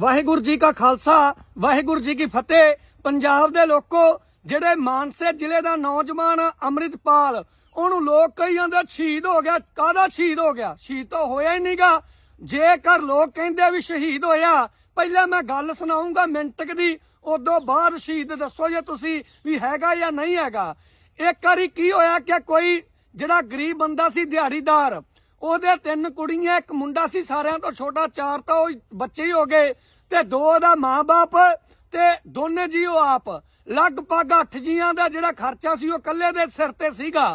ਵਾਹਿਗੁਰੂ ਜੀ ਕਾ ਖਾਲਸਾ ਵਾਹਿਗੁਰੂ ਜੀ ਕੀ ਫਤਿਹ ਪੰਜਾਬ ਦੇ ਲੋਕੋ ਜਿਹੜੇ ਮਾਨਸੇ ਜ਼ਿਲ੍ਹੇ ਦਾ ਨੌਜਵਾਨ ਅਮਰਿਤਪਾਲ ਉਹਨੂੰ ਲੋਕ ਕਹੀ ਜਾਂਦੇ ਸ਼ਹੀਦ ਹੋ ਗਿਆ ਕਾਦਾ ਸ਼ਹੀਦ ਹੋ ਗਿਆ ਸ਼ਹੀਦ ਤਾਂ ਹੋਇਆ ਹੀ ਨਹੀਂਗਾ ਜੇਕਰ ਲੋਕ ਕਹਿੰਦੇ ਵੀ ਸ਼ਹੀਦ ਹੋਇਆ ਪਹਿਲਾਂ ਮੈਂ ਗੱਲ ਸੁਣਾਉਂਗਾ ਮਿੰਟਕ ਦੀ ਉਦੋਂ ਬਾਅਦ ਸ਼ਹੀਦ ਦੱਸੋ ਜੇ ਤੁਸੀਂ ਵੀ ਹੈਗਾ ਜਾਂ ਨਹੀਂ ਹੈਗਾ ਇੱਕ ਵਾਰੀ ਕੀ ਹੋਇਆ ਕਿ ਕੋਈ ਜਿਹੜਾ ਗਰੀਬ ਬੰਦਾ ਸੀ ਦਿਹਾੜੀਦਾਰ ਉਹਦੇ ਤਿੰਨ ਕੁੜੀਆਂ ਇੱਕ ਮੁੰਡਾ ਸੀ ਸਾਰਿਆਂ ਤੋਂ ਛੋਟਾ ਚਾਰ ਤਾਂ ਉਹ ਬੱਚੇ ਹੀ ਹੋ ਗਏ ਤੇ ਦੋ ਦਾ ਮਾਪੇ ਤੇ ਦੋਨੇ ਜੀ ਉਹ ਆਪ ਲਗਭਗ 8 ਜੀਆਂ ਦਾ ਜਿਹੜਾ ਖਰਚਾ ਸੀ ਉਹ ਇਕੱਲੇ ਦੇ ਸਿਰ ਤੇ ਸੀਗਾ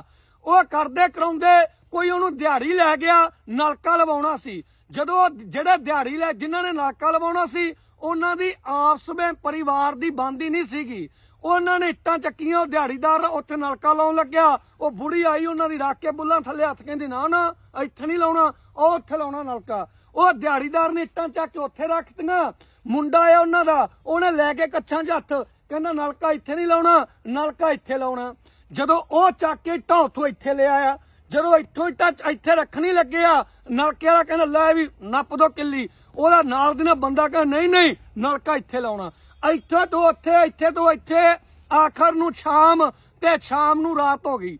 ਉਹ ਕਰਦੇ ਕਰਾਉਂਦੇ ਕੋਈ ਉਹਨੂੰ ਦਿਹਾੜੀ ਲੈ ਗਿਆ ਨਲਕਾ ਲਵਾਉਣਾ ਸੀ ਜਦੋਂ ਜਿਹੜੇ ਦਿਹਾੜੀ ਲੈ ਜਿਨ੍ਹਾਂ ਨੇ ਨਲਕਾ ਲਵਾਉਣਾ ਸੀ ਉਹਨਾਂ ਦੀ ਆਪਸ ਵਿੱਚ ਪਰਿਵਾਰ ਦੀ ਬੰਦੀ ਨਹੀਂ ਸੀਗੀ ਉਹਨਾਂ ਨੇ ਇੱਟਾਂ ਚੱਕੀਆਂ ਉਹ ਦਿਹਾੜੀਦਾਰ ਉੱਥੇ ਨਲਕਾ ਲਾਉਣ ਲੱਗਿਆ ਉਹ ਬੁੜੀ ਆਈ ਉਹਨਾਂ ਦੀ ਰੱਖ ਕੇ ਬੁੱਲਾਂ ਥੱਲੇ ਹੱਥ ਕਹਿੰਦੀ ਨਾ ਨਾ ਇੱਥੇ ਨਹੀਂ ਲਾਉਣਾ ਉਹ ਉੱਥੇ ਲਾਉਣਾ ਨਲਕਾ ਉਹ ਦਿਹਾੜੀਦਾਰ ਨੇ ਇੱਟਾਂ ਚੱਕ ਕੇ ਉੱਥੇ ਰੱਖਤੀਆਂ ਮੁੰਡਾ ਆ ਉਹਨਾਂ ਦਾ ਉਹਨੇ ਲੈ ਕੇ ਕੱਛਾਂ 'ਚ ਹੱਥ ਕਹਿੰਦਾ ਨਲਕਾ ਇੱਥੇ ਨਹੀਂ ਲਾਉਣਾ ਨਲਕਾ ਇੱਥੇ ਲਾਉਣਾ ਜਦੋਂ ਉਹ ਚੱਕ ਕੇ ਇੱਟਾਂ ਉੱਥੋਂ ਇੱਥੇ ਲੈ ਆਇਆ ਜਦੋਂ ਇੱਥੋਂ ਇੱਟਾਂ ਇੱਥੇ ਰੱਖਣੀ ਲੱਗੇ ਆ ਨਲਕੇ ਵਾਲਾ ਕਹਿੰਦਾ ਲੈ ਵੀ ਨੱਪ ਦੋ ਕਿੱਲੀ ਉਹਦਾ ਨਾਲ ਦੀ ਨਾ ਬੰਦਾ ਕਹਿੰਦਾ ਨਹੀਂ ਨਹੀਂ ਨਲਕਾ ਇੱਥੇ ਲਾਉਣਾ ਇੱਥੇ ਤੋਂ ਉੱਥੇ ਇੱਥੇ ਤੋਂ ਇੱਥੇ ਆਖਰ ਨੂੰ ਸ਼ਾਮ ਤੇ ਸ਼ਾਮ ਨੂੰ ਰਾਤ ਹੋ ਗਈ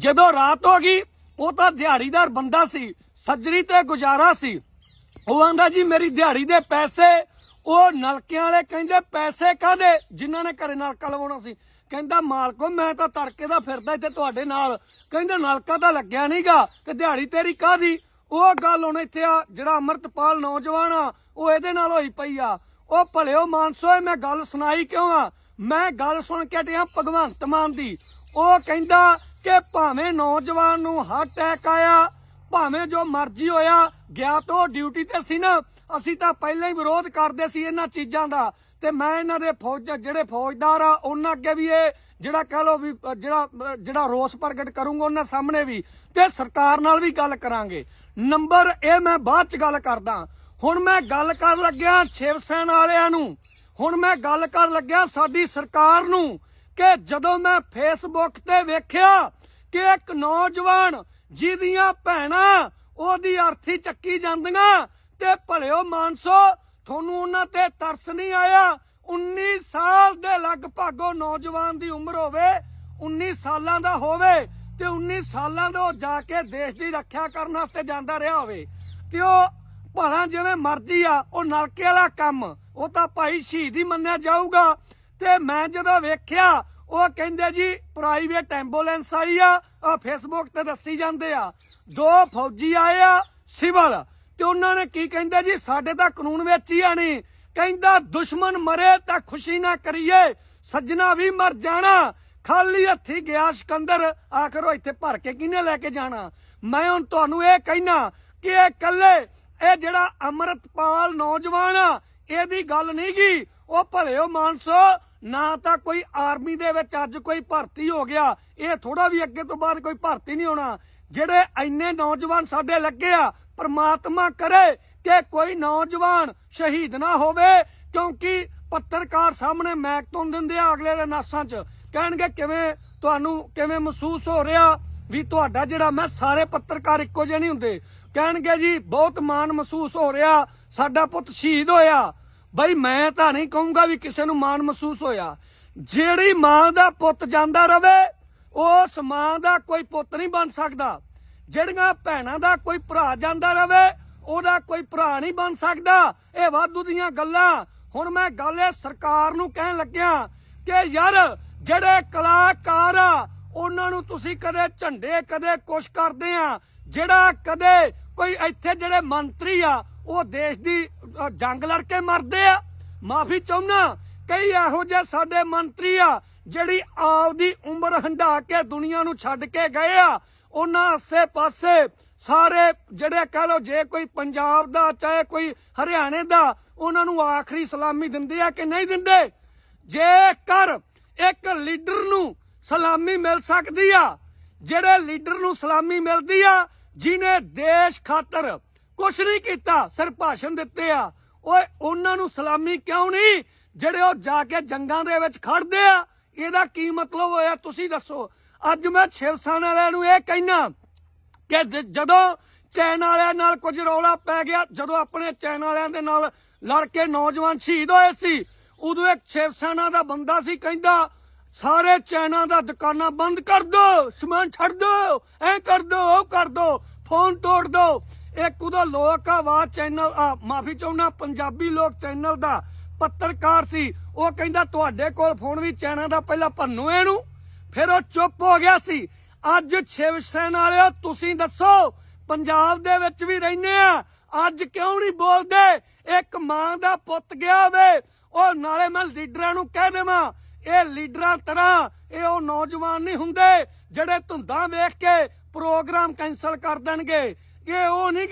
ਜਦੋਂ ਰਾਤ ਹੋ ਗਈ ਉਹ ਤਾਂ ਦਿਹਾੜੀਦਾਰ ਬੰਦਾ ਸੀ ਸੱਜਰੀ ਤੇ ਗੁਜ਼ਾਰਾ ਸੀ ਉਹ ਆਂਦਾ ਜੀ ਮੇਰੀ ਦਿਹਾੜੀ ਦੇ ਪੈਸੇ ਉਹ ਨਲਕਿਆਂ ਵਾਲੇ ਕਹਿੰਦੇ ਪੈਸੇ ਕਾਦੇ ਜਿਨ੍ਹਾਂ ਨੇ ਘਰੇ ਨਲਕਾ ਲਵਾਉਣਾ ਸੀ ਕਹਿੰਦਾ ਮਾਲਕੋ ਮੈਂ ਤਾਂ ਤੜਕੇ ਦਾ ਫਿਰਦਾ ਇੱਥੇ ਤੁਹਾਡੇ ਨਾਲ ਕਹਿੰਦਾ ਨਲਕਾ ਤਾਂ ਲੱਗਿਆ ਨਹੀਂਗਾ ਕਿ ਦਿਹਾੜੀ ਤੇਰੀ ਕਾਦੀ ਉਹ ਗੱਲ ਹੁਣ ਇੱਥੇ ਆ ਜਿਹੜਾ ਅਮਰਤਪਾਲ ਨੌਜਵਾਨ ਆ ਉਹ ਇਹਦੇ ਨਾਲ ਹੋਈ ਪਈ ਆ ਉਹ ਭਲਿਓ ਮਾਨਸੋਏ ਮੈਂ ਗੱਲ ਸੁਣਾਈ ਕਿਉਂ ਆ ਮੈਂ ਗੱਲ ਸੁਣ ਕੇ ਟਿਆ ਭਗਵੰਤ ਮਾਨ ਦੀ ਉਹ ਕਹਿੰਦਾ ਕਿ ਭਾਵੇਂ ਨੌਜਵਾਨ ਨੂੰ ਹਾਰਟ ਅਟੈਕ ਆਇਆ ਭਾਵੇਂ ਜੋ ਮਰਜ਼ੀ ਹੋਇਆ ਗਿਆ ਤੋਂ ਡਿਊਟੀ ਤੇ ਸੀ ਨਾ ਅਸੀਂ ਤਾਂ ਪਹਿਲਾਂ ਹੀ ਵਿਰੋਧ ਕਰਦੇ ਸੀ ਇਹਨਾਂ ਚੀਜ਼ਾਂ ਦਾ ਤੇ ਮੈਂ ਇਹਨਾਂ ਦੇ ਫੌਜ ਜਿਹੜੇ ਫੌਜਦਾਰ ਆ ਉਹਨਾਂ ਅੱਗੇ ਵੀ ਇਹ ਜਿਹੜਾ ਕਹ ਲੋ ਵੀ ਜਿਹੜਾ ਜਿਹੜਾ ਰੋਸ ਪ੍ਰਗਟ ਕਰੂੰਗਾ ਉਹਨਾਂ ਸਾਹਮਣੇ ਵੀ ਤੇ ਸਰਕਾਰ ਨਾਲ ਵੀ ਗੱਲ ਕਰਾਂਗੇ ਨੰਬਰ ਇਹ ਮੈਂ ਬਾਅਦ ਚ ਗੱਲ ਕਰਦਾ ਹੁਣ ਮੈਂ ਗੱਲ ਕਰਨ ਲੱਗਿਆ ਸ਼ਿਵ ਸੈਨ ਵਾਲਿਆਂ ਨੂੰ ਹੁਣ ਮੈਂ ਗੱਲ ਕਰਨ ਲੱਗਿਆ ਸਾਡੀ ਸਰਕਾਰ ਨੂੰ ਕਿ ਜਦੋਂ ਮੈਂ ਫੇਸਬੁੱਕ ਤੇ ਵੇਖਿਆ ਕਿ ਇੱਕ ਨੌਜਵਾਨ ਜਿਹਦੀਆਂ ਭੈਣਾਂ ਉਹਦੀ ਅਰਥੀ ਚੱਕੀ ਜਾਂਦੀਆਂ ਤੇ ਭਲਿਓ ਮਾਨਸੋ ਤੁਹਾਨੂੰ ਉਹਨਾਂ ਤੇ ਤਰਸ ਨਹੀਂ ਆਇਆ 19 ਸਾਲ ਦੇ ਲਗਭਗ ਉਹ ਨੌਜਵਾਨ ਦੀ ਉਮਰ ਹੋਵੇ 19 ਸਾਲਾਂ ਦਾ ਹੋਵੇ ਤੇ 19 ਸਾਲਾਂ ਦਾ ਜਾ ਕੇ ਦੇਸ਼ ਦੀ ਰੱਖਿਆ ਕਰਨ ਵਾਸਤੇ ਜਾਂਦਾ ਰਿਹਾ ਹੋਵੇ ਤੇ ਉਹ ਭਾਲਾਂ ਜਿਵੇਂ ਮਰਜ਼ੀ ਆ ਉਹ ਨਲਕੇ ਵਾਲਾ ਕੰਮ ਉਹ ਤਾਂ ਭਾਈ ਸ਼ਹੀਦ ਹੀ ਮੰਨਿਆ ਜਾਊਗਾ ਤੇ ਮੈਂ ਜਦੋਂ ਵੇਖਿਆ ਉਹ ਕਹਿੰਦੇ ਜੀ ਪ੍ਰਾਈਵੇਟ ਐਂਬੂਲੈਂਸ ਆਈ ਆ ਆ ਫੇਸਬੁੱਕ ਤੇ ਦੱਸੀ ਜਾਂਦੇ ਆ ਦੋ ਫੌਜੀ ਆਏ ਆ ਸਿਵਲ ਤੇ ਉਹਨਾਂ ਨੇ ਕੀ ਕਹਿੰਦੇ ਜੀ ਸਾਡੇ ਤਾਂ ਕਾਨੂੰਨ ਵਿੱਚ ਹੀ ਆਣੀ ਕਹਿੰਦਾ ਦੁਸ਼ਮਣ ਮਰੇ ਤਾਂ ਖੁਸ਼ੀ ਨਾ ਕਰੀਏ ਸੱਜਣਾ ਵੀ ਮਰ ਜਾਣਾ ਖਾਲੀ ਹੱਥੀ ਗਿਆ ਸਿਕੰਦਰ ਆਖਰ ਉਹ ਇੱਥੇ ਭਰ ਕੇ ਕਿਹਨੇ ਲੈ ਕੇ ਜਾਣਾ ਮੈਂ ਹੁਣ ਤੁਹਾਨੂੰ ਇਹ ਕਹਿਣਾ ਕਿ ਇਹ ਕੱਲੇ ਇਹ ਜਿਹੜਾ ਅਮਰਤਪਾਲ ਨੌਜਵਾਨ ਆ ਇਹਦੀ ਗੱਲ ਨਹੀਂ ਗਈ ਉਹ ਭਲੇ ਉਹ ਮਾਨਸੋ ਨਾ ਤਾਂ ਕੋਈ ਆਰਮੀ ਦੇ ਵਿੱਚ ਅੱਜ ਕੋਈ ਭਰਤੀ ਹੋ ਗਿਆ ਇਹ ਥੋੜਾ ਵੀ ਅੱਗੇ ਤੋਂ ਬਾਅਦ ਕੋਈ ਭਰਤੀ ਨਹੀਂ ਹੋਣਾ ਜਿਹੜੇ ਐਨੇ ਨੌਜਵਾਨ ਸਾਡੇ ਲੱਗੇ ਆ ਪਰਮਾਤਮਾ ਕਰੇ ਕਿ ਕੋਈ ਨੌਜਵਾਨ ਸ਼ਹੀਦ ਨਾ ਹੋਵੇ ਕਿਉਂਕਿ ਪੱਤਰਕਾਰ ਸਾਹਮਣੇ ਮੈਕ ਤੋਂ ਦਿੰਦੇ ਆ ਅਗਲੇ ਦੇ ਨਾਸਾਂ 'ਚ ਕਹਿਣਗੇ ਕਿਵੇਂ ਤੁਹਾਨੂੰ ਕਿਵੇਂ ਮਹਿਸੂਸ ਹੋ ਰਿਹਾ ਵੀ ਤੁਹਾਡਾ ਜਿਹੜਾ ਮੈਂ ਸਾਰੇ ਪੱਤਰਕਾਰ ਇੱਕੋ ਜਿਹੇ ਨਹੀਂ ਹੁੰਦੇ ਕਹਿਣਗੇ ਜੀ ਬਹੁਤ ਮਾਣ ਮਹਿਸੂਸ ਹੋ ਰਿਹਾ ਸਾਡਾ ਪੁੱਤ ਸ਼ਹੀਦ ਹੋਇਆ ਬਈ ਮੈਂ ਤਾਂ ਨਹੀਂ ਕਹੂੰਗਾ ਵੀ ਕਿਸੇ ਨੂੰ ਮਾਣ ਮਹਿਸੂਸ ਹੋਇਆ ਜਿਹੜੀ ਮਾਂ ਦਾ ਪੁੱਤ ਜਾਂਦਾ ਰਵੇ ਉਸ ਮਾਂ ਦਾ ਕੋਈ ਪੁੱਤ ਨਹੀਂ ਬਣ ਸਕਦਾ ਜਿਹੜੀਆਂ ਭੈਣਾਂ ਦਾ ਕੋਈ ਭਰਾ ਜਾਂਦਾ ਰਵੇ ਉਹਦਾ ਕੋਈ ਭਰਾ ਨਹੀਂ ਬਣ ਸਕਦਾ ਇਹ ਵਾਧੂ ਦੀਆਂ ਗੱਲਾਂ ਹੁਣ ਮੈਂ ਗੱਲ ਇਹ ਸਰਕਾਰ ਨੂੰ ਕਹਿਣ ਲੱਗਿਆ ਕਿ ਯਾਰ ਜਿਹੜੇ ਕਲਾਕਾਰ ਉਹਨਾਂ ਨੂੰ ਤੁਸੀਂ ਕਦੇ ਝੰਡੇ ਕਦੇ ਕੁਛ ਕਰਦੇ ਆ ਜਿਹੜਾ ਕਦੇ ਕੋਈ ਇੱਥੇ ਜਿਹੜੇ ਮੰਤਰੀ ਆ ਉਹ ਦੇਸ਼ ਦੀ ਜੰਗ ਲੜ ਕੇ ਮਰਦੇ ਆ ਮਾਫੀ ਚਾਹੁੰਨਾ ਕਈ ਇਹੋ ਜਿਹੇ ਸਾਡੇ ਮੰਤਰੀ ਆ ਜਿਹੜੀ ਆਪਦੀ ਉਮਰ ਹੰਡਾ ਕੇ ਦੁਨੀਆ ਨੂੰ ਛੱਡ ਕੇ ਗਏ ਆ ਉਹਨਾਂ ਆਸੇ ਪਾਸੇ ਸਾਰੇ ਜਿਹੜੇ ਕਹ ਲੋ ਜੇ ਕੋਈ ਪੰਜਾਬ ਦਾ ਚਾਹੇ ਕੋਈ ਹਰਿਆਣੇ ਦਾ ਉਹਨਾਂ ਨੂੰ ਆਖਰੀ ਸਲਾਮੀ ਦਿੰਦੇ ਆ ਕਿ ਨਹੀਂ ਦਿੰਦੇ ਜੇ ਕਰ ਇੱਕ ਲੀਡਰ ਨੂੰ ਸਲਾਮੀ ਮਿਲ ਸਕਦੀ ਆ ਜਿਹੜੇ ਲੀਡਰ ਨੂੰ ਸਲਾਮੀ ਮਿਲਦੀ ਆ ਜਿਨੇ ਦੇਸ਼ ਖਾਤਰ ਕੁਝ ਨਹੀਂ ਕੀਤਾ ਸਿਰ ਭਾਸ਼ਣ ਦਿੱਤੇ ਆ ਓਏ ਉਹਨਾਂ ਨੂੰ ਸਲਾਮੀ ਕਿਉਂ ਨਹੀਂ ਜਿਹੜੇ ਉਹ ਜਾ ਕੇ ਜੰਗਾਂ ਦੇ ਵਿੱਚ ਖੜਦੇ ਆ ਇਹਦਾ ਕੀ ਮਤਲਬ ਹੋਇਆ ਤੁਸੀਂ ਦੱਸੋ ਅੱਜ ਮੈਂ ਸ਼ਿਵਸਾਨ ਵਾਲਿਆਂ ਨੂੰ ਇਹ ਕਹਿਣਾ ਕਿ ਜਦੋਂ ਚੈਨ ਵਾਲਿਆਂ ਨਾਲ ਕੁਝ ਰੌਲਾ ਪੈ ਗਿਆ ਜਦੋਂ ਆਪਣੇ ਚੈਨ ਵਾਲਿਆਂ ਦੇ ਨਾਲ ਲੜ ਕੇ ਨੌਜਵਾਨ ਸ਼ਹੀਦ ਹੋਏ ਸੀ ਉਦੋਂ ਇੱਕ ਸ਼ਿਵਸਾਨਾ ਦਾ ਬੰਦਾ ਸੀ ਕਹਿੰਦਾ ਸਾਰੇ ਚੈਨਾ ਦਾ ਦੁਕਾਨਾਂ ਬੰਦ ਕਰ ਦੋ ਸਮਾਨ ਛੱਡ ਦੋ ਐ ਕਰ ਦੋ ਉਹ ਕਰ ਦੋ ਫੋਨ ਤੋੜ ਦੋ ਇੱਕ ਉਹਦਾ ਲੋਕ ਆਵਾਜ਼ ਚੈਨਲ ਆ ਮਾਫੀ ਚਾਹੁੰਦਾ ਪੰਜਾਬੀ ਲੋਕ ਚੈਨਲ ਦਾ ਪੱਤਰਕਾਰ ਸੀ ਉਹ ਕਹਿੰਦਾ ਤੁਹਾਡੇ ਕੋਲ ਫੋਨ ਵੀ ਚੈਨਾ ਦਾ ਪਹਿਲਾਂ ਭੰਨੂ ਇਹਨੂੰ ਫਿਰ ਉਹ ਚੁੱਪ ਹੋ ਗਿਆ ਸੀ ਅੱਜ ਛਿਵ ਸੈਨ ਵਾਲਿਓ ਤੁਸੀਂ ਦੱਸੋ ਪੰਜਾਬ ਦੇ ਵਿੱਚ ਵੀ ਰਹਿੰਦੇ ਆ ਅੱਜ ਕਿਉਂ ਨਹੀਂ ਬੋਲਦੇ ਇੱਕ ਮਾਂ ਦਾ ਪੁੱਤ ਗਿਆ ਵੇ ਉਹ ਨਾਲੇ ਮੈਂ ਲੀਡਰਾਂ ਨੂੰ ਕਹਿ ਦੇਵਾਂ ਇਹ ਲੀਡਰਾਂ ਤਰ੍ਹਾਂ ਇਹ ਉਹ ਨੌਜਵਾਨ ਨਹੀਂ ਹੁੰਦੇ ਜਿਹੜੇ ਧੁੰਦਾਂ ਵੇਖ ਕੇ ਪ੍ਰੋਗਰਾਮ ਕੈਨਸਲ ਕਰ ਦੇਣਗੇ ਇਹ ਉਹ ਨਹੀਂ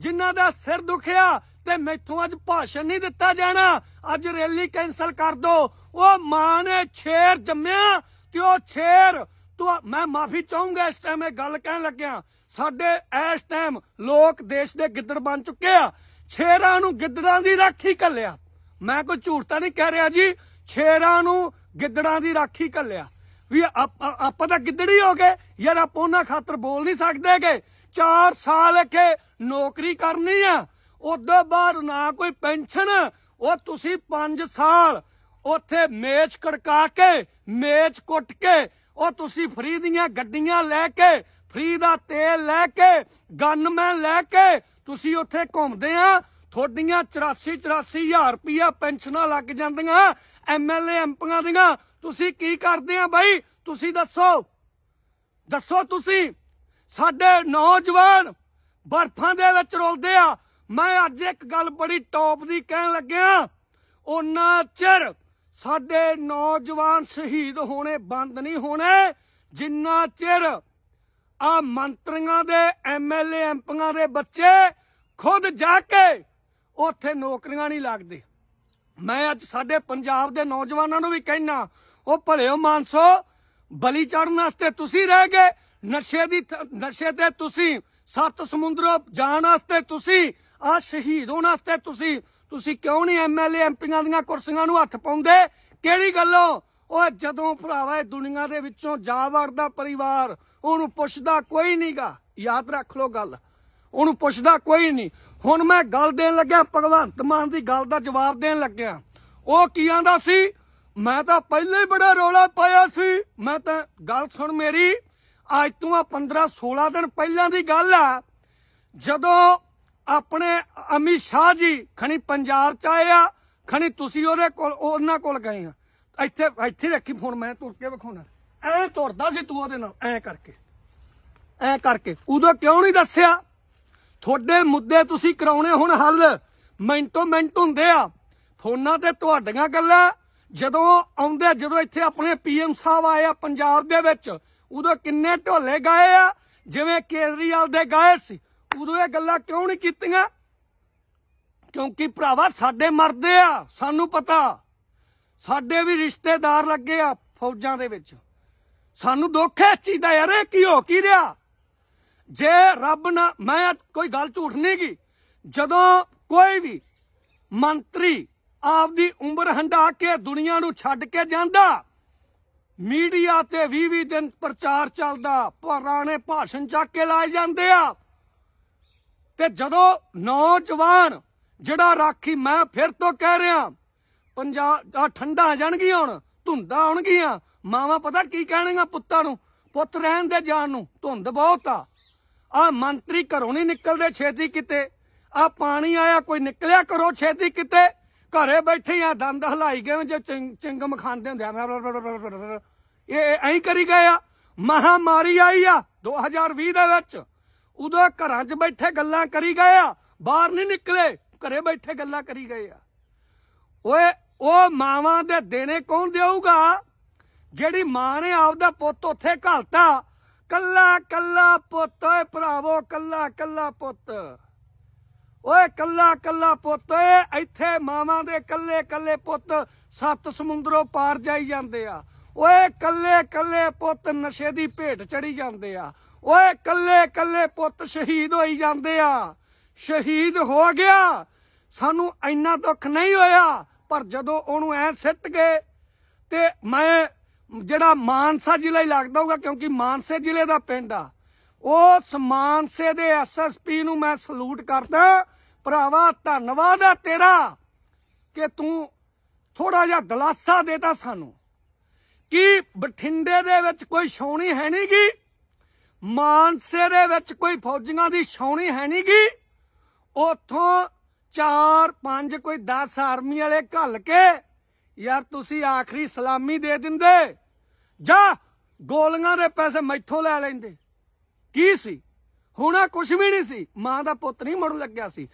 ਜਿਨ੍ਹਾਂ ਦਾ ਸਿਰ ਦੁਖਿਆ ਤੇ ਮੈਥੋਂ ਅੱਜ ਭਾਸ਼ਣ ਨਹੀਂ ਦਿੱਤਾ ਜਾਣਾ ਅੱਜ ਰੈਲੀ ਕੈਨਸਲ ਕਰ ਦੋ ਉਹ ਮਾਂ ਨੇ ਛੇਰ ਜੰਮਿਆ ਤੇ ਉਹ ਛੇਰ ਤੂੰ ਮੈਂ ਮਾਫੀ ਚਾਹੂੰਗਾ ਇਸ ਟਾਈਮ ਇਹ ਗੱਲ ਕਹਿਣ ਲੱਗਿਆ ਸਾਡੇ ਇਸ ਟਾਈਮ ਲੋਕ ਦੇਸ਼ ਦੇ ਗਿੱਦੜ ਬਣ ਚੁੱਕੇ ਆ ਛੇਰਾਂ ਨੂੰ ਗਿੱਦੜਾਂ ਦੀ ਰਾਖੀ ਕੱਲਿਆ ਮੈਂ ਕੋਈ ਝੂਠ ਤਾਂ ਨਹੀਂ ਕਹਿ ਰਿਹਾ ਜੀ ਛੇਰਾਂ ਨੂੰ ਗਿੱਦੜਾਂ ਦੀ ਰਾਖੀ ਕੱਲਿਆ ਵੀ ਆਪਾਂ ਤਾਂ ਗਿੱਦੜੀ ਹੋ ਗਏ ਯਾਰ ਆਪ ਉਹਨਾਂ ਖਾਤਰ ਬੋਲ ਨਹੀਂ ਸਕਦੇ ਕਿ 4 ਸਾਲ ਇੱਥੇ ਨੌਕਰੀ ਕਰਨੀ ਆ ਉਦੋਂ ਬਾਅਦ ਨਾ ਕੋਈ ਪੈਨਸ਼ਨ ਉਹ ਤੁਸੀਂ 5 ਸਾਲ ਉੱਥੇ ਮੇਚ ਕੜਕਾ ਕੇ ਮੇਚ ਕੁੱਟ ਕੇ ਉਹ ਤੁਸੀਂ ਫਰੀ ਦੀਆਂ ਗੱਡੀਆਂ ਲੈ ਕੇ ਫਰੀ ਦਾ ਤੇਲ ਲੈ ਕੇ ਗਨਮੈਨ ਲੈ ਕੇ ਤੁਸੀਂ ਉੱਥੇ ਘੁੰਮਦੇ ਆ ਤੁਹਾਡੀਆਂ 84 84000 ਰੁਪਇਆ ਪੈਨਸ਼ਨਾਂ ਲੱਗ ਜਾਂਦੀਆਂ ਐਮਐਲਏ ਐਮਪੀਆਂ ਦੀਆਂ ਤੁਸੀਂ ਕੀ ਕਰਦੇ ਆ ਬਾਈ ਤੁਸੀਂ ਦੱਸੋ ਦੱਸੋ ਤੁਸੀਂ ਸਾਡੇ ਨੌਜਵਾਨ ਬਰਫਾਂ ਦੇ ਵਿੱਚ ਰੋਲਦੇ ਆ ਮੈਂ ਅੱਜ ਇੱਕ ਗੱਲ ਬੜੀ ਟੌਪ ਦੀ ਕਹਿਣ ਲੱਗਿਆ ਉਹਨਾਂ ਚਿਰ ਸਾਡੇ ਨੌਜਵਾਨ ਸ਼ਹੀਦ ਹੋਣੇ ਬੰਦ ਨਹੀਂ ਹੋਣੇ ਜਿੰਨਾ ਚਿਰ ਆ ਮੰਤਰੀਆਂ ਦੇ ਐਮਐਲਏ ਐਮਪੀਆਂ ਦੇ ਬੱਚੇ ਖੁਦ ਜਾ ਕੇ ਉੱਥੇ ਨੌਕਰੀਆਂ ਨਹੀਂ ਲੱਗਦੇ ਮੈਂ ਅੱਜ ਸਾਡੇ ਪੰਜਾਬ ਦੇ ਨੌਜਵਾਨਾਂ ਨੂੰ ਵੀ ਕਹਿਣਾ ਉਹ ਭਲਿਓ ਮਾਨਸੋ ਬਲੀ ਚੜਨ ਵਾਸਤੇ ਤੁਸੀਂ ਰਹਿ ਗਏ ਨਸ਼ੇ ਦੀ ਨਸ਼ੇ ਤੇ ਤੁਸੀਂ ਸੱਤ ਸਮੁੰਦਰੋਂ ਜਾਣ ਵਾਸਤੇ ਤੁਸੀਂ ਆ ਸ਼ਹੀਦ ਹੋਣ ਵਾਸਤੇ ਤੁਸੀਂ ਤੁਸੀਂ ਕਿਉਂ ਨਹੀਂ ਐਮਐਲਏ ਐਮਪੀਆਂ ਦੀਆਂ ਕੁਰਸੀਆਂ ਨੂੰ ਹੱਥ ਪਾਉਂਦੇ ਕਿਹੜੀ ਗੱਲੋਂ ਉਹ ਜਦੋਂ ਭਰਾਵਾ ਇਹ ਦੁਨੀਆ ਦੇ ਵਿੱਚੋਂ ਜਾ ਵੜਦਾ ਪਰਿਵਾਰ ਉਹਨੂੰ ਪੁੱਛਦਾ ਕੋਈ ਨਹੀਂਗਾ ਯਾਦ ਰੱਖ ਲਓ ਗੱਲ ਉਹਨੂੰ ਪੁੱਛਦਾ ਕੋਈ ਨਹੀਂ ਹੁਣ ਮੈਂ ਗੱਲ ਦੇਣ ਲੱਗਿਆ ਭਗਵੰਤ ਮਾਨ ਦੀ ਗੱਲ ਦਾ ਜਵਾਬ ਦੇਣ ਲੱਗਿਆ ਉਹ ਕੀ ਆਂਦਾ ਸੀ ਮੈਂ ਤਾਂ ਪਹਿਲਾਂ ਹੀ ਬੜਾ ਰੋਲਾ ਪਾਇਆ ਸੀ ਮੈਂ ਤਾਂ ਗੱਲ ਸੁਣ ਮੇਰੀ ਅੱਜ ਤੋਂ ਆ 15 16 ਦਿਨ ਪਹਿਲਾਂ ਦੀ ਗੱਲ ਆ ਜਦੋਂ ਆਪਣੇ ਅਮੀ ਸ਼ਾਹ ਜੀ ਖਣੀ ਪੰਜਾਬ ਚ ਆਏ ਆ ਖਣੀ ਤੁਸੀਂ ਉਹਦੇ ਕੋਲ ਉਹਨਾਂ ਕੋਲ ਗਏ ਆ ਇੱਥੇ ਇੱਥੇ ਰੱਖੀ ਫੋਨ ਮੈਂ ਤੁਰ ਕੇ ਵਿਖਾਉਣਾ ਐ ਤੁਰਦਾ ਸੀ ਤੂੰ ਉਹਦੇ ਨਾਲ ਐ ਕਰਕੇ ਐ ਕਰਕੇ ਉਦੋਂ ਕਿਉਂ ਨਹੀਂ ਦੱਸਿਆ ਤੁਹਾਡੇ ਮੁੱਦੇ ਤੁਸੀਂ ਕਰਾਉਣੇ ਹੁਣ ਹੱਲ ਮਿੰਟੋ ਮਿੰਟ ਹੁੰਦੇ ਆ ਫੋਨਾਂ ਤੇ ਤੁਹਾਡੀਆਂ ਗੱਲਾਂ ਜਦੋਂ ਆਉਂਦੇ ਜਦੋਂ ਇੱਥੇ ਆਪਣੇ ਪੀਐਮ ਸਾਹਿਬ ਆਏ ਆ ਪੰਜਾਬ ਦੇ ਵਿੱਚ ਉਦੋਂ ਕਿੰਨੇ ਢੋਲੇ ਗਏ ਆ ਜਿਵੇਂ ਕੇਜਰੀਵਾਲ ਦੇ ਗਏ ਸੀ ਉਦੋਂ ਇਹ ਗੱਲਾਂ ਕਿਉਂ ਨਹੀਂ ਕੀਤੀਆਂ ਕਿਉਂਕਿ ਭਰਾਵਾ ਸਾਡੇ ਮਰਦੇ ਆ ਸਾਨੂੰ ਪਤਾ ਸਾਡੇ ਵੀ ਰਿਸ਼ਤੇਦਾਰ ਲੱਗੇ ਆ ਫੌਜਾਂ ਦੇ ਵਿੱਚ ਸਾਨੂੰ ਦੁੱਖ ਹੈ ਚੀਜ਼ ਦਾ ਯਾਰ ਇਹ ਕੀ ਹੋ ਕੀ ਰਿਹਾ ਜੇ ਰੱਬ ਨਾ ਮੈਂ ਕੋਈ ਗੱਲ ਝੂਠ ਨਹੀਂ ਗੀ ਜਦੋਂ ਕੋਈ ਵੀ ਮੰਤਰੀ ਆਪਦੀ ਉਮਰ ਹੰਡਾ ਕੇ ਦੁਨੀਆ ਨੂੰ ਛੱਡ ਕੇ ਜਾਂਦਾ ਮੀਡੀਆ ਤੇ 20-20 ਦਿਨ ਪ੍ਰਚਾਰ ਚੱਲਦਾ ਪੁਰਾਣੇ ਭਾਸ਼ਣ ਚੱਕ ਕੇ ਲਾਏ ਜਾਂਦੇ ਆ ਤੇ ਜਦੋਂ ਨੌਜਵਾਨ ਜਿਹੜਾ ਰਾਖੀ ਮੈਂ ਫਿਰ ਤੋਂ ਕਹਿ ਰਿਹਾ ਪੰਜਾਬ ਆ ਠੰਡਾ ਆ ਜਾਣਗੀਆਂ ਹੁਣ ਧੁੰਦਾ ਆਉਣਗੀਆਂ ਮਾਵਾ ਪਤਾ ਕੀ ਕਹਿਣਗੀਆਂ ਪੁੱਤਾਂ ਨੂੰ ਪੁੱਤ ਰਹਿਣ ਦੇ ਜਾਣ ਨੂੰ ਧੁੰਦ ਬਹੁਤ ਆ ਆ ਮੰਤਰੀ ਘਰੋਂ ਨਹੀਂ ਨਿਕਲਦੇ ਛੇਤੀ ਕਿਤੇ ਆ ਪਾਣੀ ਆਇਆ ਕੋਈ ਨਿਕਲਿਆ ਕਰੋ ਛੇਤੀ ਕਿਤੇ ਘਰੇ ਬੈਠੇ ਆ ਦੰਦ ਹਲਾਈ ਗਏ ਜੇ ਚਿੰਗਮ ਖਾਂਦੇ ਹੁੰਦੇ ਆ ਇਹ ਐਂ ਕਰੀ ਗਏ ਆ ਮਹਾਮਾਰੀ ਆਈ ਆ 2020 ਦੇ ਵਿੱਚ ਉਦੋਂ ਘਰਾਂ 'ਚ ਬੈਠੇ ਗੱਲਾਂ ਕਰੀ ਗਏ ਆ ਬਾਹਰ ਨਹੀਂ ਨਿਕਲੇ ਘਰੇ ਬੈਠੇ ਗੱਲਾਂ ਕਰੀ ਗਏ ਆ ਓਏ ਉਹ ਮਾਵਾਂ ਦੇ ਦੇਣੇ ਕੌਣ ਦੇਊਗਾ ਜਿਹੜੀ ਮਾਂ ਨੇ ਆਪਦਾ ਪੁੱਤ ਉੱਥੇ ਘਲਤਾ ਕੱਲਾ ਕੱਲਾ ਪੁੱਤ ਓਏ ਭਰਾਵੋ ਕੱਲਾ ਕੱਲਾ ਪੁੱਤ ਓਏ ਕੱਲਾ ਕੱਲਾ ਪੁੱਤ ਇੱਥੇ ਮਾਵਾਂ ਦੇ ਕੱਲੇ ਕੱਲੇ ਪੁੱਤ ਸੱਤ ਸਮੁੰਦਰੋਂ ਪਾਰ ਜਾਈ ਜਾਂਦੇ ਆ ਓਏ ਕੱਲੇ ਕੱਲੇ ਪੁੱਤ ਨਸ਼ੇ ਦੀ ਭੇਟ ਚੜੀ ਜਾਂਦੇ ਆ ਓਏ ਕੱਲੇ ਕੱਲੇ ਪੁੱਤ ਸ਼ਹੀਦ ਹੋਈ ਜਾਂਦੇ ਆ ਸ਼ਹੀਦ ਹੋ ਗਿਆ ਸਾਨੂੰ ਇੰਨਾ ਦੁੱਖ ਨਹੀਂ ਹੋਇਆ ਪਰ ਜਦੋਂ ਉਹਨੂੰ ਐ ਸਿੱਟ ਗਏ ਤੇ ਮੈਂ ਜਿਹੜਾ ਮਾਨਸਾ ਜ਼ਿਲ੍ਹਾ ਹੀ ਲੱਗਦਾ ਹੋਊਗਾ ਕਿਉਂਕਿ ਮਾਨਸੇ ਜ਼ਿਲ੍ਹੇ ਦਾ ਪਿੰਡ ਆ ਉਸ ਮਾਨਸੇ ਦੇ ਐਸਐਸਪੀ ਨੂੰ ਮੈਂ ਸਲੂਟ ਕਰਦਾ ਭਰਾਵਾ ਧੰਨਵਾਦ ਆ ਤੇਰਾ ਕਿ ਤੂੰ ਥੋੜਾ ਜਿਹਾ ਦਲਾਸਾ ਦੇਤਾ ਸਾਨੂੰ ਕਿ ਬਠਿੰਡੇ ਦੇ ਵਿੱਚ ਕੋਈ ਛੌਣੀ ਹੈ ਨਹੀਂਗੀ ਮਾਨਸੇ ਦੇ ਵਿੱਚ ਕੋਈ ਫੌਜੀਆਂ ਦੀ ਛੌਣੀ ਹੈ ਨਹੀਂਗੀ ਉਥੋਂ 4 5 ਕੋਈ 10 ਆਰਮੀ ਵਾਲੇ ਘੱਲ ਕੇ ਯਾਰ ਤੁਸੀਂ ਆਖਰੀ ਸਲਾਮੀ ਦੇ ਦਿੰਦੇ ਜਾਂ ਗੋਲੀਆਂ ਦੇ ਪੈਸੇ ਮੈਥੋਂ ਲੈ ਲੈਂਦੇ ਕੀ ਸੀ ਹੁਣਾ ਕੁਝ ਵੀ ਨਹੀਂ ਸੀ ਮਾਂ ਦਾ ਪੁੱਤ ਨਹੀਂ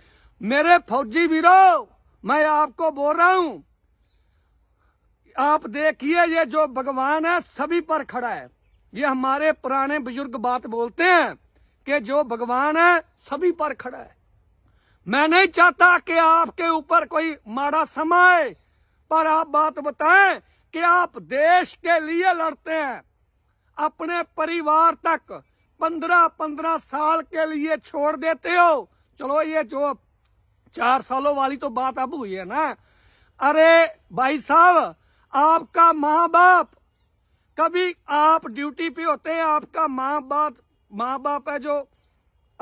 मेरे फौजी वीरो मैं आपको बोल रहा हूं आप देखिए ये जो भगवान है सभी पर खड़ा है ये हमारे पुराने बुजुर्ग बात बोलते हैं कि जो भगवान है सभी पर खड़ा है मैं नहीं चाहता कि आपके ऊपर कोई माड़ा समाए पर आप बात बताएं कि आप देश के लिए लड़ते हैं अपने परिवार तक पंद्रह पंद्रह साल के लिए छोड़ देते हो चलो ये जो चार सालों वाली तो बात अब हुई है ना अरे भाई साहब आपका माँ बाप कभी आप ड्यूटी पे होते हैं आपका माँ बाप माँ बाप है जो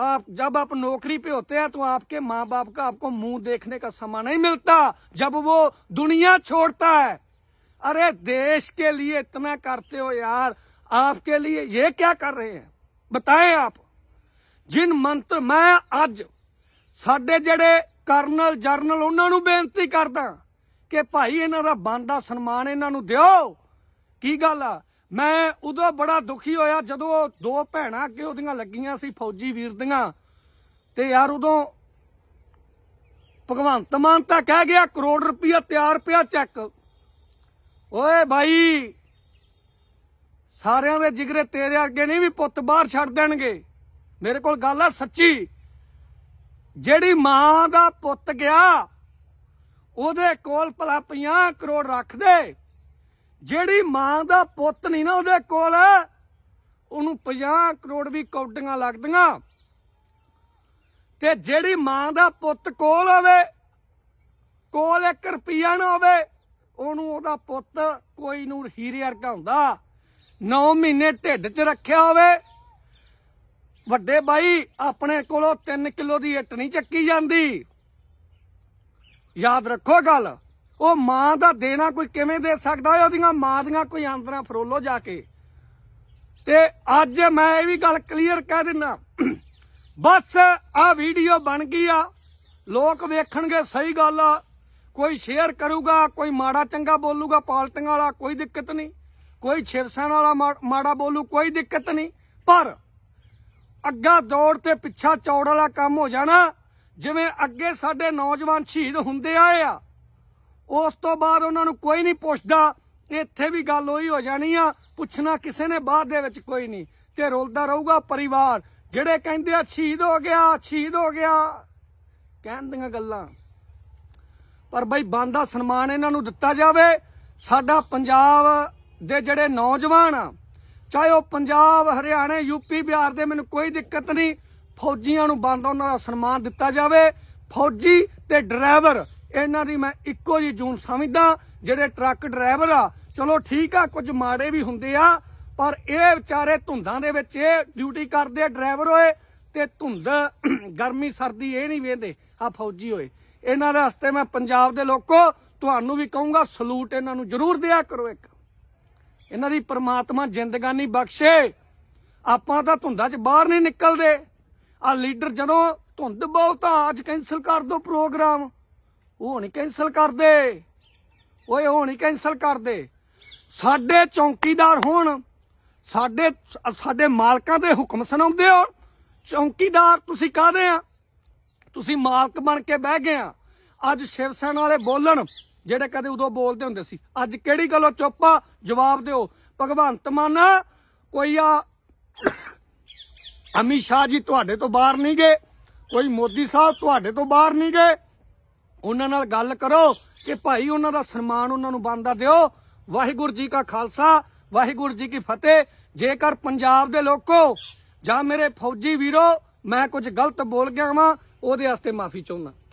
आप जब आप नौकरी पे होते हैं तो आपके माँ बाप का आपको मुंह देखने का समय नहीं मिलता जब वो दुनिया छोड़ता है अरे देश के लिए इतना करते हो यार आपके लिए ये क्या कर रहे हैं बताएं आप ਜਿਨ ਮੰਤਰ ਮੈਂ ਅੱਜ ਸਾਡੇ ਜਿਹੜੇ ਕਰਨਲ ਜਰਨਲ ਉਹਨਾਂ ਨੂੰ ਬੇਨਤੀ ਕਰਦਾ ਕਿ ਭਾਈ ਇਹਨਾਂ ਦਾ ਬੰਦਾ ਸਨਮਾਨ ਇਹਨਾਂ ਨੂੰ ਦਿਓ ਕੀ ਗੱਲ ਆ ਮੈਂ ਉਦੋਂ ਬੜਾ ਦੁਖੀ ਹੋਇਆ ਜਦੋਂ ਦੋ ਭੈਣਾਂ ਕਿ ਉਹਦੀਆਂ ਲੱਗੀਆਂ ਸੀ ਫੌਜੀ ਵੀਰ ਦੀਆਂ ਤੇ ਯਾਰ ਉਦੋਂ ਭਗਵੰਤ ਮਾਨ ਤਾਂ ਕਹਿ ਗਿਆ ਕਰੋੜ ਰੁਪਇਆ ਤਿਆਰ ਪਿਆ ਚੈੱਕ ਓਏ ਭਾਈ ਸਾਰਿਆਂ ਦੇ ਜਿਗਰੇ ਤੇਰੇ ਅੱਗੇ ਨਹੀਂ ਵੀ ਪੁੱਤ ਬਾਹਰ ਛੱਡ ਦੇਣਗੇ ਮੇਰੇ ਕੋਲ ਗੱਲ ਆ ਸੱਚੀ ਜਿਹੜੀ ਮਾਂ ਦਾ ਪੁੱਤ ਗਿਆ ਉਹਦੇ ਕੋਲ ਭਲਾ 50 ਕਰੋੜ ਰੱਖ ਦੇ ਜਿਹੜੀ ਮਾਂ ਦਾ ਪੁੱਤ ਨਹੀਂ ਨਾ ਉਹਦੇ ਕੋਲ ਉਹਨੂੰ 50 ਕਰੋੜ ਵੀ ਕੌਡੀਆਂ ਲੱਗਦੀਆਂ ਤੇ ਜਿਹੜੀ ਮਾਂ ਦਾ ਪੁੱਤ ਕੋਲ ਹੋਵੇ ਕੋਲ 1 ਰੁਪਿਆ ਨਾ ਹੋਵੇ ਉਹਨੂੰ ਉਹਦਾ ਪੁੱਤ ਕੋਈ ਨੂੰ ਹੀਰੇ ਵਰਗਾ ਹੁੰਦਾ 9 ਮਹੀਨੇ ਢਿੱਡ 'ਚ ਰੱਖਿਆ ਹੋਵੇ ਵੱਡੇ ਬਾਈ ਆਪਣੇ ਕੋਲੋਂ 3 ਕਿਲੋ ਦੀ ਇੱਟ ਨਹੀਂ ਚੱਕੀ ਜਾਂਦੀ ਯਾਦ ਰੱਖੋ ਗੱਲ ਉਹ ਮਾਂ ਦਾ ਦੇਣਾ ਕੋਈ ਕਿਵੇਂ ਦੇ ਸਕਦਾ ਉਹਦੀਆਂ ਮਾਂ ਦੀਆਂ ਕੋਈ ਅੰਦਰਾਂ ਫਰੋਲੋ ਜਾ ਕੇ ਤੇ ਅੱਜ ਮੈਂ ਇਹ ਵੀ ਗੱਲ ਕਲੀਅਰ ਕਹਿ ਦਿੰਨਾ ਬਸ ਆ ਵੀਡੀਓ ਬਣ ਗਈ ਆ ਲੋਕ ਵੇਖਣਗੇ ਸਹੀ ਗੱਲ ਆ ਕੋਈ ਸ਼ੇਅਰ ਕਰੂਗਾ ਕੋਈ ਮਾੜਾ ਚੰਗਾ ਬੋਲੂਗਾ ਪਾਲਟੀਆਂ ਵਾਲਾ ਕੋਈ ਦਿੱਕਤ ਨਹੀਂ ਕੋਈ ਛਿਰਸਣ ਵਾਲਾ ਮਾੜਾ ਬੋਲੂ ਕੋਈ ਦਿੱਕਤ ਨਹੀਂ ਪਰ ਅੱਗਾ ਦੌੜ ਤੇ ਪਿੱਛਾ ਚੌੜ ਵਾਲਾ ਕੰਮ ਹੋ ਜਾਣਾ ਜਿਵੇਂ ਅੱਗੇ ਸਾਡੇ ਨੌਜਵਾਨ ਸ਼ਹੀਦ ਹੁੰਦੇ ਆਏ ਆ ਉਸ ਤੋਂ ਬਾਅਦ ਉਹਨਾਂ ਨੂੰ ਕੋਈ ਨਹੀਂ ਪੁੱਛਦਾ ਇੱਥੇ ਵੀ ਗੱਲ ਉਹੀ ਹੋ ਜਾਣੀ ਆ ਪੁੱਛਣਾ ਕਿਸੇ ਨੇ ਬਾਅਦ ਦੇ ਵਿੱਚ ਕੋਈ ਨਹੀਂ ਤੇ ਰੋਲਦਾ ਰਹੂਗਾ ਪਰਿਵਾਰ ਜਿਹੜੇ ਕਹਿੰਦੇ ਆ ਸ਼ਹੀਦ ਹੋ ਗਿਆ ਸ਼ਹੀਦ ਹੋ ਗਿਆ ਕਹਿੰਦੀਆਂ ਗੱਲਾਂ ਪਰ ਬਈ ਬੰਦਾ ਸਨਮਾਨ ਇਹਨਾਂ ਨੂੰ ਦਿੱਤਾ ਜਾਵੇ ਸਾਡਾ ਪੰਜਾਬ ਦੇ ਜਿਹੜੇ ਨੌਜਵਾਨ ਆ ਚਾਹੇ ਉਹ ਪੰਜਾਬ ਹਰਿਆਣਾ ਯੂਪੀ ਬਿਹਾਰ ਦੇ ਮੈਨੂੰ ਕੋਈ ਦਿੱਕਤ ਨਹੀਂ ਫੌਜੀਆਂ ਨੂੰ ਬੰਦਾ ਉਹਨਾਂ ਦਾ ਸਨਮਾਨ ਦਿੱਤਾ ਜਾਵੇ ਫੌਜੀ ਤੇ ਡਰਾਈਵਰ ਇਹਨਾਂ ਦੀ ਮੈਂ ਇੱਕੋ ਜੀ ਜੂਨ ਸਮਝਦਾ ਜਿਹੜੇ ਟਰੱਕ ਡਰਾਈਵਰ ਆ ਚਲੋ ਠੀਕ ਆ ਕੁਝ ਮਾੜੇ ਵੀ ਹੁੰਦੇ ਆ ਪਰ ਇਹ ਵਿਚਾਰੇ ਧੁੰਦਾਂ ਦੇ ਵਿੱਚ ਇਹ ਡਿਊਟੀ ਕਰਦੇ ਆ ਡਰਾਈਵਰ ਹੋਏ ਤੇ ਧੁੰਦ ਗਰਮੀ ਸਰਦੀ ਇਹ ਨਹੀਂ ਵੇਂਦੇ ਆ ਫੌਜੀ ਹੋਏ ਇਹਨਾਂ ਦੇ ਹਸਤੇ ਮੈਂ ਪੰਜਾਬ ਦੇ ਲੋਕੋ ਤੁਹਾਨੂੰ ਵੀ ਕਹੂੰਗਾ ਸਲੂਟ ਇਹਨਾਂ ਨੂੰ ਜ਼ਰੂਰ ਦਿਆ ਕਰੋ ਇੱਕ ਇਹਨਾਂ ਦੀ ਪ੍ਰਮਾਤਮਾ ਜ਼ਿੰਦਗਾਨੀ ਬਖਸ਼ੇ ਆਪਾਂ ਤਾਂ ਧੁੰਦਾਂ 'ਚ ਬਾਹਰ ਨਹੀਂ ਨਿਕਲਦੇ ਆ ਲੀਡਰ ਜਦੋਂ ਧੁੰਦ ਬਹੁਤ ਆ ਅੱਜ ਕੈਨਸਲ ਕਰ ਦੋ ਪ੍ਰੋਗਰਾਮ ਉਹ ਹੁਣ ਕੈਨਸਲ ਕਰਦੇ ਓਏ ਹੁਣ ਹੀ ਕੈਨਸਲ ਕਰਦੇ ਸਾਡੇ ਚੌਂਕੀਦਾਰ ਹੋਣ ਸਾਡੇ ਸਾਡੇ ਮਾਲਕਾਂ ਦੇ ਹੁਕਮ ਸੁਣਾਉਂਦੇ ਹੋ ਚੌਂਕੀਦਾਰ ਤੁਸੀਂ ਕਾਹਦੇ ਆ ਤੁਸੀਂ ਮਾਲਕ ਬਣ ਕੇ ਬਹਿ ਗਏ ਆ ਅੱਜ ਸ਼ਿਵ ਸੈਨਾ ਵਾਲੇ ਬੋਲਣ ਜਿਹੜੇ ਕਦੇ ਉਦੋਂ ਬੋਲਦੇ ਹੁੰਦੇ ਸੀ ਅੱਜ ਕਿਹੜੀ ਗੱਲੋਂ ਚੁੱਪ ਆ ਜਵਾਬ ਦਿਓ ਭਗਵੰਤ ਮਾਨ ਕੋਈ ਆ ਅਮੀ ਸ਼ਾਹ ਜੀ ਤੁਹਾਡੇ ਤੋਂ ਬਾਹਰ ਨਹੀਂ ਗਏ ਕੋਈ ਮੋਦੀ ਸਾਹਿਬ ਤੁਹਾਡੇ ਤੋਂ ਬਾਹਰ ਨਹੀਂ ਗਏ ਉਹਨਾਂ ਨਾਲ ਗੱਲ ਕਰੋ ਕਿ ਭਾਈ ਉਹਨਾਂ ਦਾ ਸਨਮਾਨ ਉਹਨਾਂ ਨੂੰ ਬੰਦਾ ਦਿਓ ਵਾਹਿਗੁਰੂ ਜੀ ਕਾ ਖਾਲਸਾ ਵਾਹਿਗੁਰੂ ਜੀ ਕੀ ਫਤਿਹ ਜੇਕਰ ਪੰਜਾਬ ਦੇ ਲੋਕੋ ਜਾਂ ਮੇਰੇ ਫੌਜੀ ਵੀਰੋ ਮੈਂ ਕੁਝ ਗਲਤ ਬੋਲ ਗਿਆ ਵਾਂ ਉਹਦੇ ਵਾਸਤੇ ਮਾਫੀ ਚਾਹੁੰਦਾ